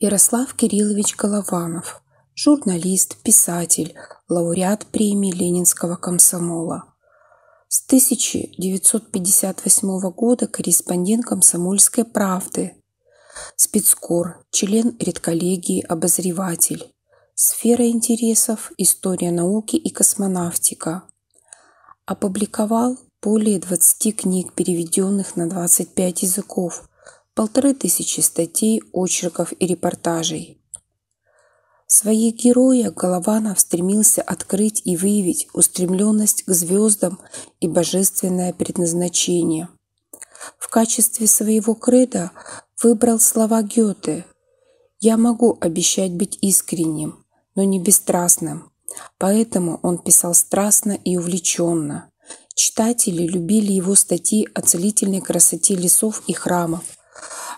Ярослав Кириллович Голованов, журналист, писатель, лауреат премии Ленинского комсомола. С 1958 года корреспондент «Комсомольской правды», спецкор, член редколлегии «Обозреватель», сфера интересов «История науки и космонавтика». Опубликовал более 20 книг, переведенных на 25 языков, полторы тысячи статей, очерков и репортажей. В своих героях Голованов стремился открыть и выявить устремленность к звездам и божественное предназначение. В качестве своего креда выбрал слова Гёте «Я могу обещать быть искренним, но не бесстрастным». Поэтому он писал страстно и увлеченно. Читатели любили его статьи о целительной красоте лесов и храмов –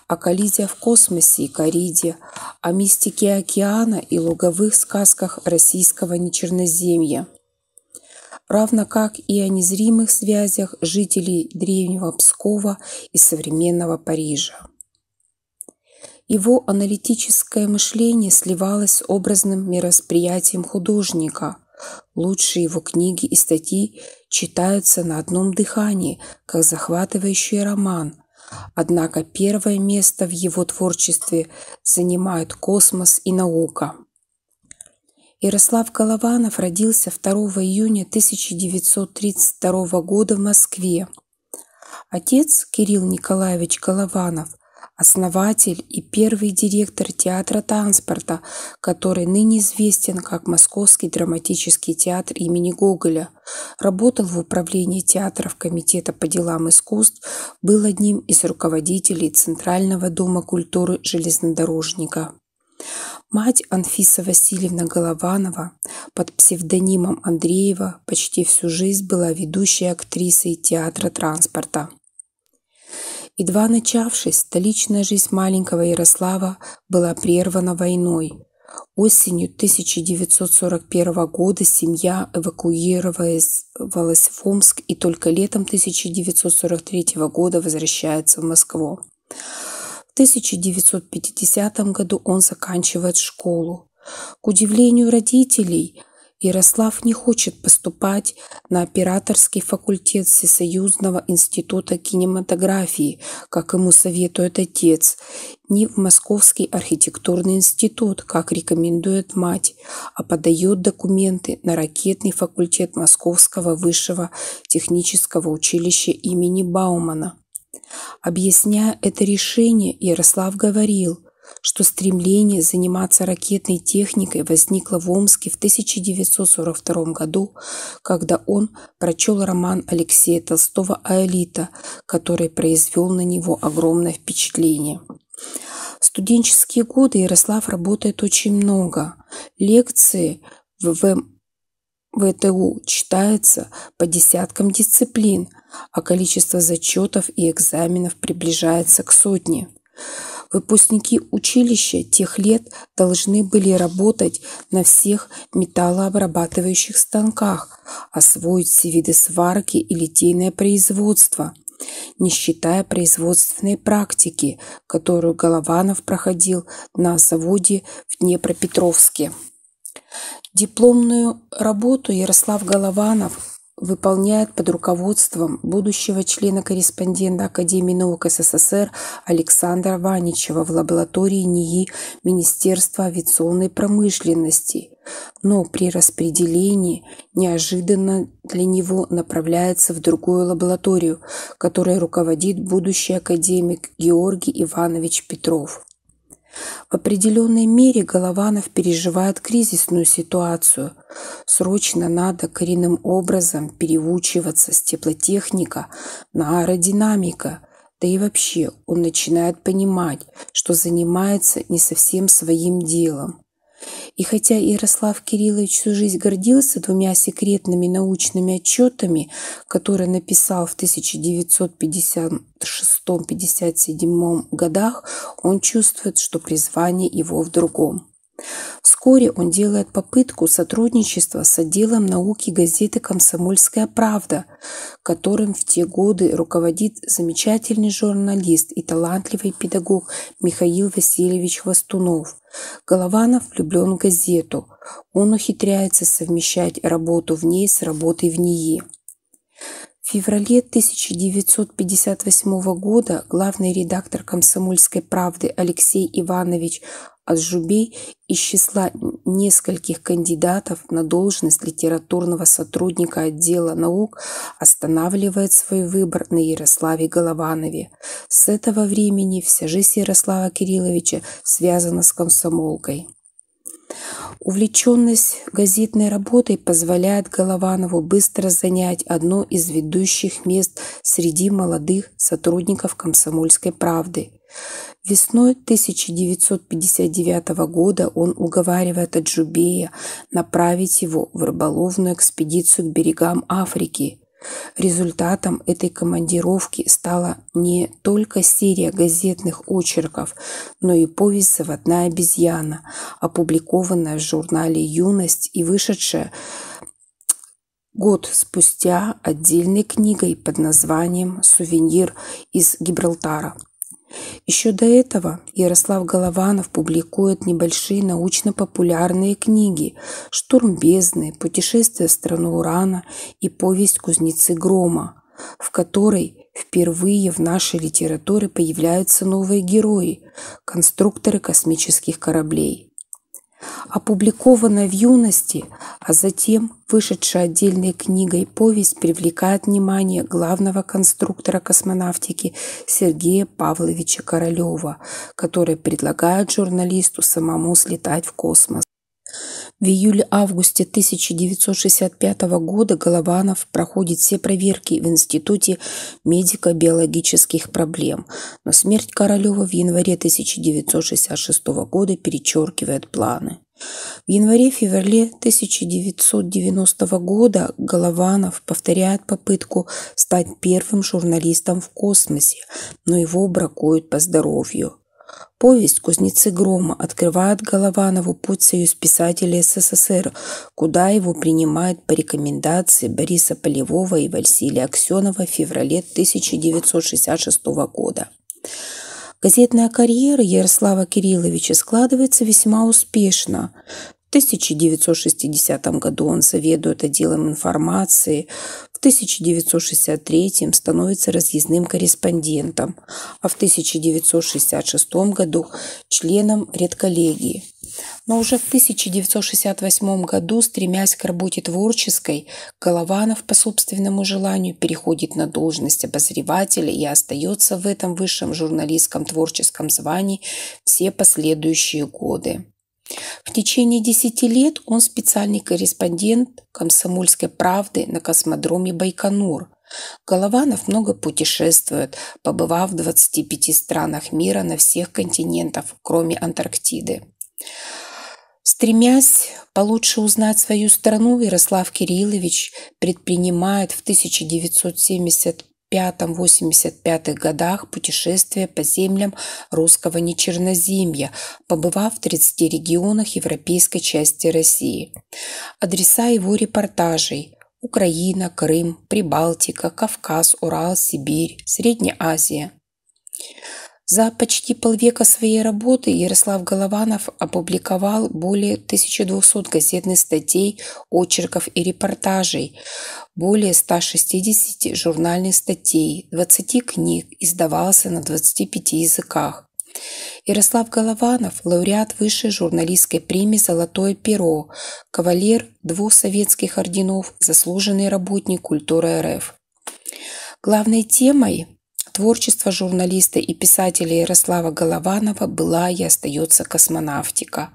о коллизиях в космосе и кориде, о мистике океана и луговых сказках российского нечерноземья, равно как и о незримых связях жителей древнего Пскова и современного Парижа. Его аналитическое мышление сливалось с образным миросприятием художника. Лучшие его книги и статьи читаются на одном дыхании, как захватывающий роман, Однако первое место в его творчестве занимают космос и наука. Ярослав Голованов родился 2 июня 1932 года в Москве. Отец Кирилл Николаевич Голованов основатель и первый директор театра транспорта, который ныне известен как Московский драматический театр имени Гоголя. Работал в управлении театров Комитета по делам искусств, был одним из руководителей Центрального дома культуры железнодорожника. Мать Анфиса Васильевна Голованова под псевдонимом Андреева почти всю жизнь была ведущей актрисой театра транспорта. Едва начавшись, столичная жизнь маленького Ярослава была прервана войной. Осенью 1941 года семья эвакуировалась в Омск и только летом 1943 года возвращается в Москву. В 1950 году он заканчивает школу. К удивлению родителей – Ярослав не хочет поступать на операторский факультет Всесоюзного института кинематографии, как ему советует отец, ни в Московский архитектурный институт, как рекомендует мать, а подает документы на ракетный факультет Московского высшего технического училища имени Баумана. Объясняя это решение, Ярослав говорил, что стремление заниматься ракетной техникой возникло в Омске в 1942 году, когда он прочел роман Алексея Толстого «Аэлита», который произвел на него огромное впечатление. В студенческие годы Ярослав работает очень много. Лекции в ВТУ читается по десяткам дисциплин, а количество зачетов и экзаменов приближается к сотне. Выпускники училища тех лет должны были работать на всех металлообрабатывающих станках, освоить все виды сварки и литейное производство, не считая производственной практики, которую Голованов проходил на заводе в Днепропетровске. Дипломную работу Ярослав Голованов выполняет под руководством будущего члена-корреспондента Академии наук СССР Александра Ваничева в лаборатории НИИ Министерства авиационной промышленности. Но при распределении неожиданно для него направляется в другую лабораторию, которой руководит будущий академик Георгий Иванович Петров. В определенной мере Голованов переживает кризисную ситуацию. Срочно надо коренным образом переучиваться с теплотехника на аэродинамика. Да и вообще он начинает понимать, что занимается не совсем своим делом. И хотя Ярослав Кириллович всю жизнь гордился двумя секретными научными отчетами, которые написал в 1956-57 годах, он чувствует, что призвание его в другом. Вскоре он делает попытку сотрудничества с отделом науки газеты «Комсомольская правда», которым в те годы руководит замечательный журналист и талантливый педагог Михаил Васильевич Вастунов. Голованов влюблен в газету. Он ухитряется совмещать работу в ней с работой в НИИ. В феврале 1958 года главный редактор «Комсомольской правды» Алексей Иванович Аджубей из числа нескольких кандидатов на должность литературного сотрудника отдела наук останавливает свой выбор на Ярославе Голованове. С этого времени вся жизнь Ярослава Кирилловича связана с комсомолкой. Увлеченность газетной работой позволяет Голованову быстро занять одно из ведущих мест среди молодых сотрудников «Комсомольской правды». Весной 1959 года он уговаривает Аджубея направить его в рыболовную экспедицию к берегам Африки. Результатом этой командировки стала не только серия газетных очерков, но и повесть «Заводная обезьяна», опубликованная в журнале «Юность» и вышедшая Год спустя отдельной книгой под названием «Сувенир из Гибралтара». Еще до этого Ярослав Голованов публикует небольшие научно-популярные книги «Штурм бездны», «Путешествие в страну Урана» и «Повесть кузнецы грома», в которой впервые в нашей литературе появляются новые герои – конструкторы космических кораблей. Опубликованная в юности, а затем вышедшая отдельной книгой повесть привлекает внимание главного конструктора космонавтики Сергея Павловича Королева, который предлагает журналисту самому слетать в космос. В июле-августе 1965 года Голованов проходит все проверки в Институте медико-биологических проблем, но смерть Королева в январе 1966 года перечеркивает планы. В январе-феврале 1990 года Голованов повторяет попытку стать первым журналистом в космосе, но его бракуют по здоровью. Повесть «Кузнецы грома» открывает Голованову путь в Союз писателей СССР, куда его принимают по рекомендации Бориса Полевого и Василия Аксенова в феврале 1966 года. Газетная карьера Ярослава Кирилловича складывается весьма успешно. 1960 году он заведует отделом информации, в 1963 становится разъездным корреспондентом, а в 1966 году членом редколлегии. Но уже в 1968 году, стремясь к работе творческой, Голованов по собственному желанию переходит на должность обозревателя и остается в этом высшем журналистском творческом звании все последующие годы. В течение 10 лет он специальный корреспондент «Комсомольской правды» на космодроме Байконур. Голованов много путешествует, побывав в 25 странах мира на всех континентах, кроме Антарктиды. Стремясь получше узнать свою страну, Ярослав Кириллович предпринимает в 1970 85-85 годах путешествия по землям русского нечерноземья, побывав в 30 регионах европейской части России. Адреса его репортажей – Украина, Крым, Прибалтика, Кавказ, Урал, Сибирь, Средняя Азия – за почти полвека своей работы Ярослав Голованов опубликовал более 1200 газетных статей, очерков и репортажей, более 160 журнальных статей, 20 книг, издавался на 25 языках. Ярослав Голованов – лауреат высшей журналистской премии «Золотое перо», кавалер двух советских орденов, заслуженный работник культуры РФ. Главной темой творчества журналиста и писателя Ярослава Голованова была и остается космонавтика.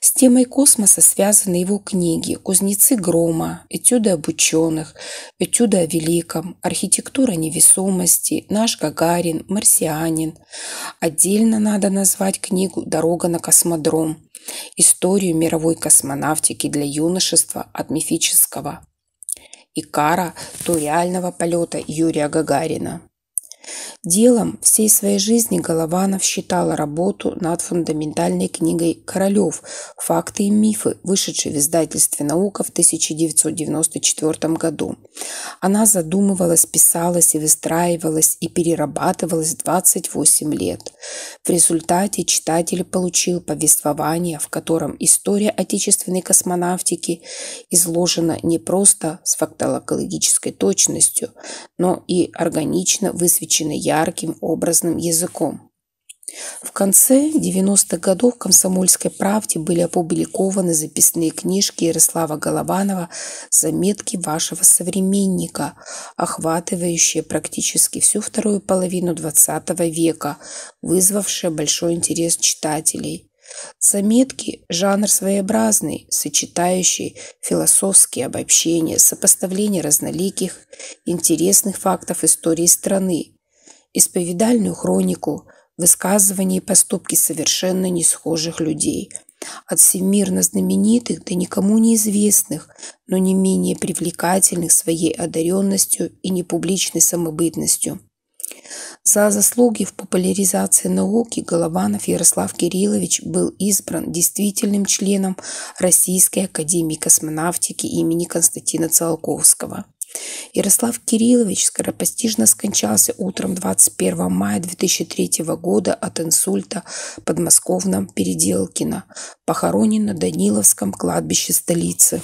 С темой космоса связаны его книги «Кузнецы грома», «Этюды об ученых», «Этюды о великом», «Архитектура невесомости», «Наш Гагарин», «Марсианин». Отдельно надо назвать книгу «Дорога на космодром», «Историю мировой космонавтики для юношества от мифического Икара до реального полета Юрия Гагарина. Делом всей своей жизни Голованов считала работу над фундаментальной книгой «Королев. Факты и мифы», вышедшей в издательстве «Наука» в 1994 году. Она задумывалась, писалась и выстраивалась и перерабатывалась 28 лет. В результате читатель получил повествование, в котором история отечественной космонавтики изложена не просто с фактологической точностью, но и органично высвечена отмечены ярким образным языком. В конце 90-х годов в «Комсомольской правде» были опубликованы записные книжки Ярослава Голованова «Заметки вашего современника», охватывающие практически всю вторую половину XX века, вызвавшие большой интерес читателей. Заметки – жанр своеобразный, сочетающий философские обобщения, сопоставление разноликих, интересных фактов истории страны, исповедальную хронику, высказывания и поступки совершенно не схожих людей, от всемирно знаменитых до никому неизвестных, но не менее привлекательных своей одаренностью и непубличной самобытностью. За заслуги в популяризации науки Голованов Ярослав Кириллович был избран действительным членом Российской академии космонавтики имени Константина Циолковского – Ярослав Кириллович скоропостижно скончался утром 21 мая 2003 года от инсульта в подмосковном Переделкино, похоронен на Даниловском кладбище столицы.